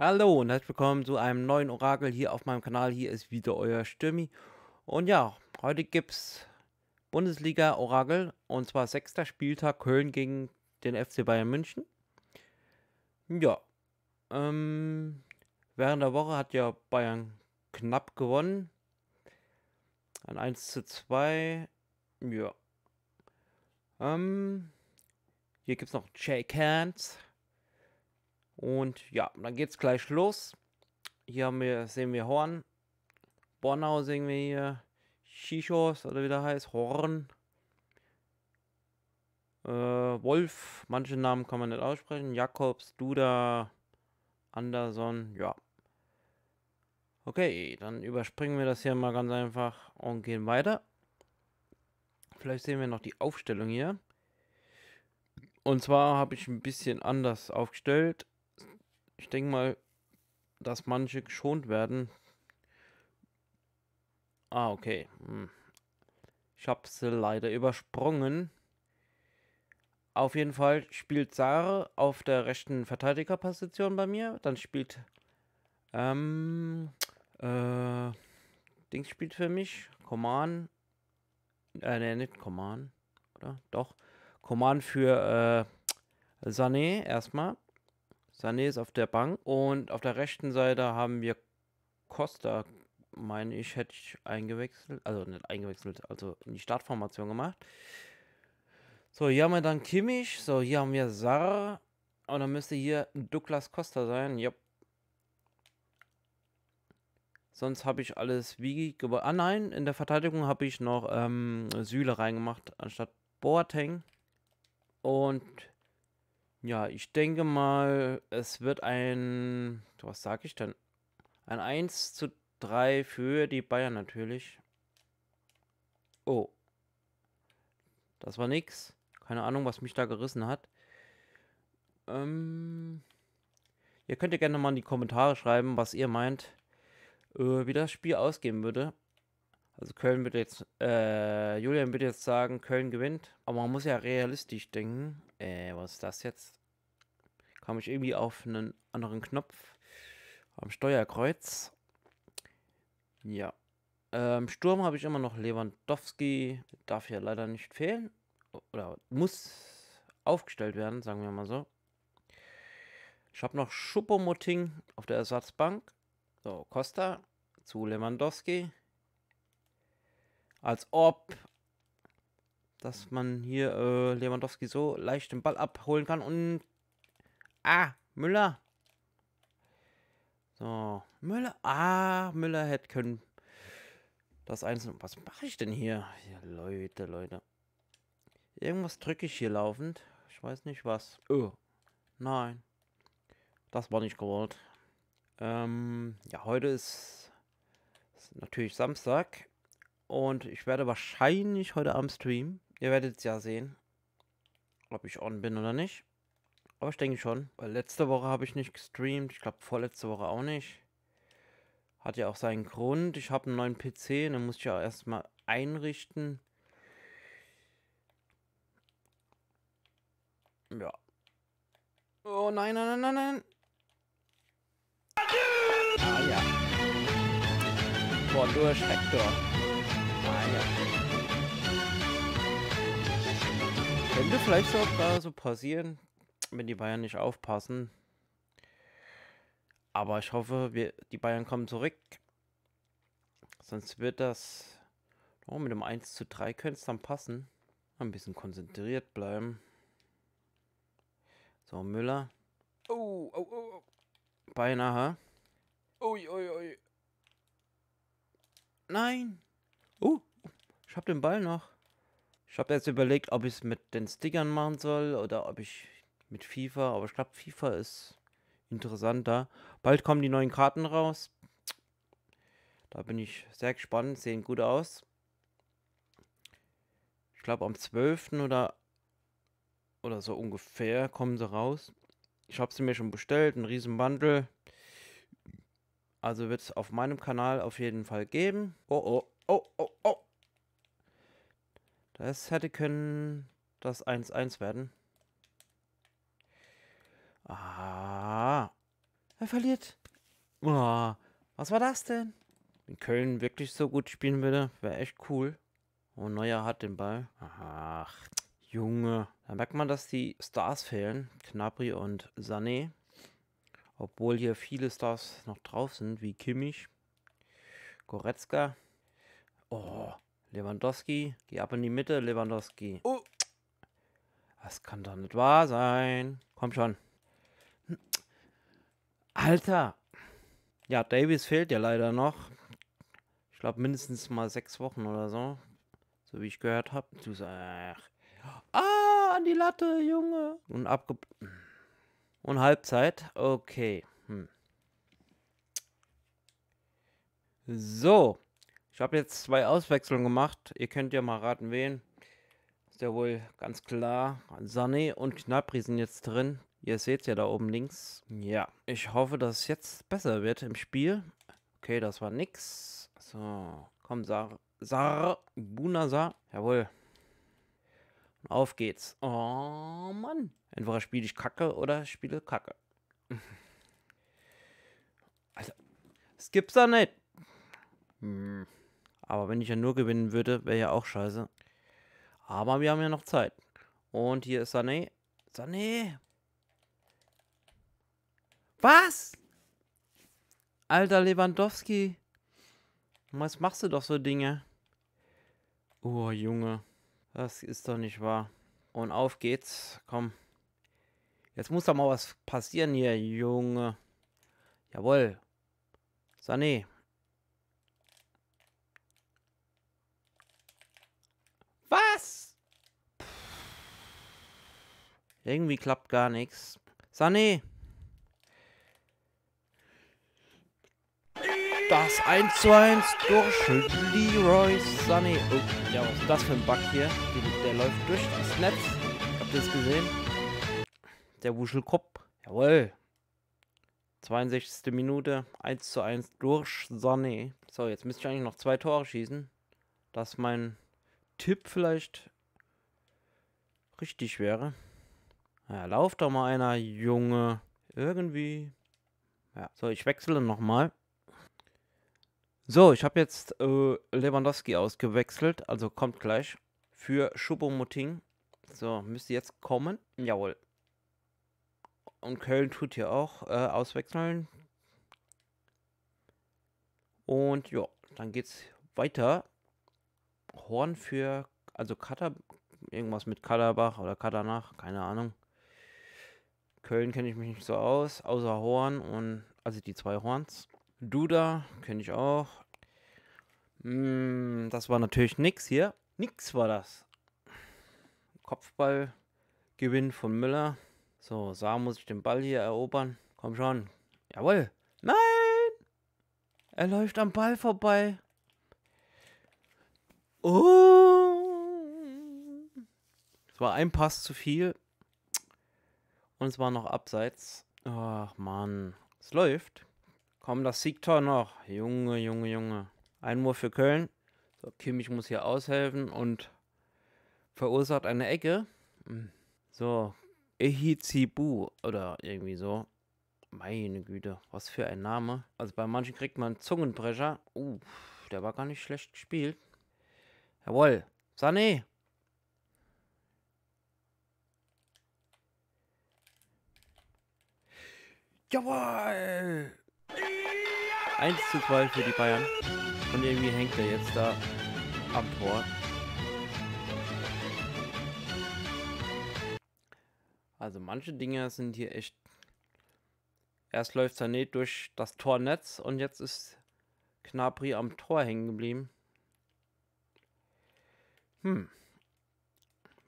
Hallo und herzlich willkommen zu einem neuen Orakel hier auf meinem Kanal. Hier ist wieder euer Stürmi. Und ja, heute gibt es Bundesliga-Orakel und zwar sechster Spieltag Köln gegen den FC Bayern München. Ja, ähm, während der Woche hat ja Bayern knapp gewonnen. An 1 zu 2. Ja. Ähm, hier es noch Jake Hands. Und ja, dann geht's gleich los. Hier haben wir, sehen wir Horn. Bornau sehen wir hier. Shishos oder wie der heißt. Horn. Äh, Wolf. Manche Namen kann man nicht aussprechen. Jakobs, Duda, Anderson. Ja. Okay, dann überspringen wir das hier mal ganz einfach und gehen weiter. Vielleicht sehen wir noch die Aufstellung hier. Und zwar habe ich ein bisschen anders aufgestellt ich denke mal, dass manche geschont werden. Ah, okay. Hm. Ich habe sie leider übersprungen. Auf jeden Fall spielt Sarah auf der rechten Verteidigerposition bei mir. Dann spielt ähm, äh, Dings spielt für mich. Command. Äh, ne, nicht Command. Oder? Doch. Command für äh, Sané erstmal. Sané ist auf der Bank und auf der rechten Seite haben wir Costa, meine ich, hätte ich eingewechselt, also nicht eingewechselt, also in die Startformation gemacht. So, hier haben wir dann Kimmich, so, hier haben wir Sarr und dann müsste hier Douglas Costa sein, ja. Sonst habe ich alles wie Ah nein, in der Verteidigung habe ich noch ähm, Süle reingemacht anstatt Boateng. Und ja, ich denke mal, es wird ein, was sage ich denn? Ein 1 zu 3 für die Bayern natürlich. Oh. Das war nix. Keine Ahnung, was mich da gerissen hat. Ähm, ihr könnt ja gerne mal in die Kommentare schreiben, was ihr meint, äh, wie das Spiel ausgehen würde. Also Köln würde jetzt, äh, Julian würde jetzt sagen, Köln gewinnt. Aber man muss ja realistisch denken. Äh, was ist das jetzt? Kam ich irgendwie auf einen anderen Knopf am Steuerkreuz? Ja. Ähm, Sturm habe ich immer noch Lewandowski. Darf ja leider nicht fehlen. Oder muss aufgestellt werden, sagen wir mal so. Ich habe noch Schuppomoting auf der Ersatzbank. So, Costa zu Lewandowski als ob, dass man hier äh, Lewandowski so leicht den Ball abholen kann und ah, Müller. So, Müller, ah, Müller hätte können das einzelne, was mache ich denn hier? Ja, Leute, Leute. Irgendwas drücke ich hier laufend. Ich weiß nicht was. Oh, nein. Das war nicht gewollt. Ähm, ja, heute ist, ist natürlich Samstag. Und ich werde wahrscheinlich heute Abend streamen. Ihr werdet es ja sehen, ob ich on bin oder nicht. Aber ich denke schon, weil letzte Woche habe ich nicht gestreamt. Ich glaube, vorletzte Woche auch nicht. Hat ja auch seinen Grund. Ich habe einen neuen PC, den muss ich ja erstmal einrichten. Ja. Oh nein, nein, nein, nein, nein. Ah ja. Boah, du durch, Hector. Könnte vielleicht sogar so passieren, wenn die Bayern nicht aufpassen. Aber ich hoffe, wir, die Bayern kommen zurück. Sonst wird das oh, mit einem 1 zu 3 könnte es dann passen. Ein bisschen konzentriert bleiben. So, Müller. Oh, oh, oh. oh. Beinahe. Ui, ui, ui. Nein. Oh, ich habe den Ball noch. Ich habe jetzt überlegt, ob ich es mit den Stickern machen soll oder ob ich mit FIFA, aber ich glaube, FIFA ist interessanter. Bald kommen die neuen Karten raus. Da bin ich sehr gespannt, sehen gut aus. Ich glaube, am 12. oder, oder so ungefähr kommen sie raus. Ich habe sie mir schon bestellt, ein riesen Also wird es auf meinem Kanal auf jeden Fall geben. Oh, oh, oh, oh, oh. Das hätte können das 1-1 werden. Ah. Er verliert. Oh, was war das denn? Wenn Köln wirklich so gut spielen würde, wäre echt cool. Und oh, Neuer hat den Ball. Ach, Junge. Da merkt man, dass die Stars fehlen. Knapri und Sané. Obwohl hier viele Stars noch drauf sind, wie Kimmich, Goretzka. Oh, Lewandowski, geh ab in die Mitte, Lewandowski. Oh. Das kann doch nicht wahr sein. Komm schon. Alter. Ja, Davies fehlt ja leider noch. Ich glaube mindestens mal sechs Wochen oder so. So wie ich gehört habe. Du sagst. Ah, an die Latte, Junge. Und abge... Und Halbzeit. Okay. Hm. So. Ich habe jetzt zwei Auswechslungen gemacht. Ihr könnt ja mal raten, wen. Ist ja wohl ganz klar. Sané und Knapri sind jetzt drin. Ihr seht ja da oben links. Ja, ich hoffe, dass es jetzt besser wird im Spiel. Okay, das war nix. So, komm, Sar. Sar. Bunasar. Jawohl. Auf geht's. Oh, Mann. Entweder spiele ich Kacke oder spiele Kacke. Also, es gibt's da nicht. Hm. Aber wenn ich ja nur gewinnen würde, wäre ja auch scheiße. Aber wir haben ja noch Zeit. Und hier ist Sané. Sané! Was? Alter Lewandowski. Was machst du doch so Dinge? Oh, Junge. Das ist doch nicht wahr. Und auf geht's. Komm. Jetzt muss doch mal was passieren hier, Junge. Jawohl. Sané. Irgendwie klappt gar nichts. Sané! Das 1 zu 1 durch Leroy Sané. Oh, ja, was ist das für ein Bug hier? Der, der läuft durch das Netz. Habt ihr es gesehen? Der Wuschelkopf. Jawohl. 62. Minute. 1 zu 1 durch Sané. So, jetzt müsste ich eigentlich noch zwei Tore schießen. Dass mein Tipp vielleicht richtig wäre. Ja, lauf doch mal einer, Junge. Irgendwie. Ja, so, ich wechsle nochmal. So, ich habe jetzt äh, Lewandowski ausgewechselt, also kommt gleich für Schubomoting. So, müsste jetzt kommen. Jawohl. Und Köln tut hier auch äh, auswechseln. Und ja, dann geht's weiter. Horn für, also Kater, irgendwas mit Kaderbach oder Kadernach, keine Ahnung. Köln kenne ich mich nicht so aus, außer Horn und also die zwei Horns. Duda kenne ich auch. Mm, das war natürlich nix hier. Nix war das. Kopfballgewinn von Müller. So, Saar muss ich den Ball hier erobern. Komm schon. Jawohl. Nein! Er läuft am Ball vorbei. Oh! Es war ein Pass zu viel. Und es war noch abseits. Ach Mann. Es läuft. Komm, das Siegtor noch. Junge, Junge, Junge. Ein Uhr für Köln. So, Kimmich muss hier aushelfen und verursacht eine Ecke. Hm. So, Ehizibu oder irgendwie so. Meine Güte, was für ein Name. Also bei manchen kriegt man Zungenbrecher. Uh, der war gar nicht schlecht gespielt. Jawohl, Sané, Jawohl! 1 zu 2 für die Bayern. Und irgendwie hängt er jetzt da am Tor. Also manche Dinge sind hier echt. Erst läuft Sané durch das Tornetz und jetzt ist Knapri am Tor hängen geblieben. Hm.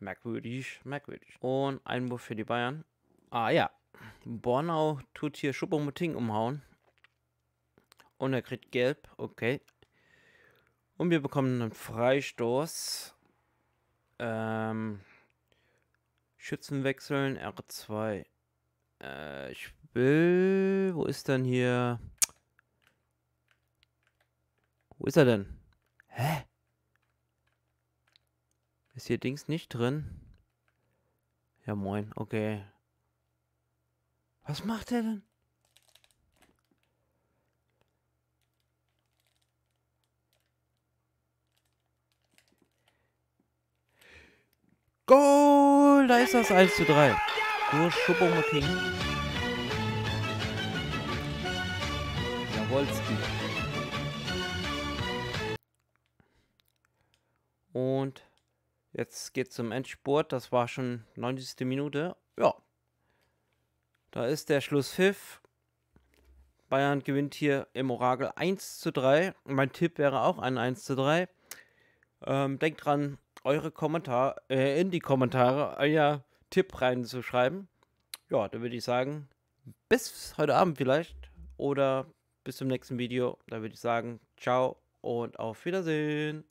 Merkwürdig, merkwürdig. Und Einwurf für die Bayern. Ah ja, Bornau tut hier Schuppomoting umhauen. Und er kriegt gelb, okay. Und wir bekommen einen Freistoß. Ähm, Schützen wechseln, R2. Äh, ich will... Wo ist denn hier... Wo ist er denn? Hä? Ist hier Dings nicht drin? Ja, moin. Okay. Was macht er denn? Goal! Da ist das 1 zu 3. Nur Schuppomoting. Jawolski. Und jetzt geht's zum Endspurt. Das war schon 90. Minute. Ja, da ist der Schlusspfiff. Bayern gewinnt hier im Orakel 1 zu 3. Mein Tipp wäre auch ein 1 zu 3. Ähm, denkt dran, eure Kommentare, äh, in die Kommentare euer Tipp reinzuschreiben. Ja, dann würde ich sagen, bis heute Abend vielleicht oder bis zum nächsten Video. Da würde ich sagen, ciao und auf Wiedersehen.